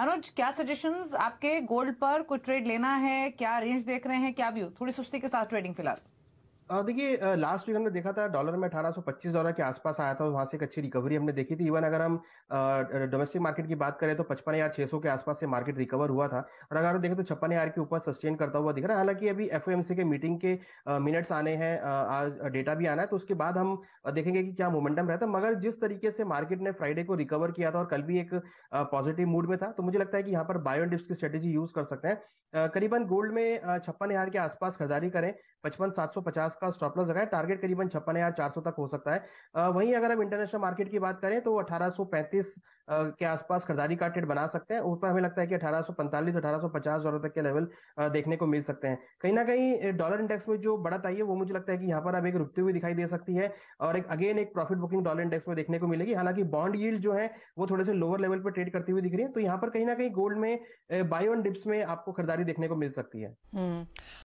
अनुज क्या सजेशंस आपके गोल्ड पर कुछ ट्रेड लेना है क्या रेंज देख रहे हैं क्या व्यू थोड़ी सुस्ती के साथ ट्रेडिंग फिलहाल देखिए लास्ट वीक हमने देखा था डॉलर में 1825 डॉलर के आसपास आया था वहां से एक अच्छी रिकवरी हमने देखी थी इवन अगर हम डोमेस्टिक मार्केट की बात करें तो पचपन हजार छह सौ के आसपास से मार्केट रिकवर हुआ था और अगर हम देखें तो छप्पन हजार के ऊपर सस्टेन करता हुआ दिख रहा है हालांकि अभी एफ के मीटिंग के मिनट्स आने हैं आज डेटा भी आना है तो उसके बाद हम देखेंगे कि क्या मोमेंटम रहता है मगर जिस तरीके से मार्केट ने फ्राइडे को रिकवर किया था और कल भी एक पॉजिटिव मूड में था तो मुझे लगता है कि यहाँ पर बायो डिप्स की स्ट्रेटेजी यूज कर सकते हैं करीबन गोल्ड में छप्पन हजार के आसपास खरीदारी करें पचपन सात सौ पचास का स्टॉप लॉस लगाए टारगेट करीबन छप्पन हजार चार सौ तक हो सकता है वहीं अगर हम इंटरनेशनल मार्केट की बात करें तो अठारह सौ पैंतीस के आसपास खरीदारी का ट्रेड बना सकते हैं ऊपर हमें लगता है कि अठारह सौ पैंतालीस अठारह सौ पचास डॉलर तक के लेवल देखने को मिल सकते हैं कहीं ना कहीं डॉलर इंडेक्स में जो बढ़त आई है वो मुझे लगता है कि यहाँ पर अब एक रुकती हुई दिखाई दे सकती है और एक अगेन एक प्रॉफिट बुकिंग डॉलर इंडेक्स में देखने को मिलेगी हालांकि बॉन्ड यील्ड जो है वो थोड़े से लोअर लेवल पर ट्रेड करती हुई दिख रही है तो यहाँ पर कहीं ना कहीं गोल्ड में बायोन डिप्स में आपको खरीदारी देखने को मिल सकती है हम्म।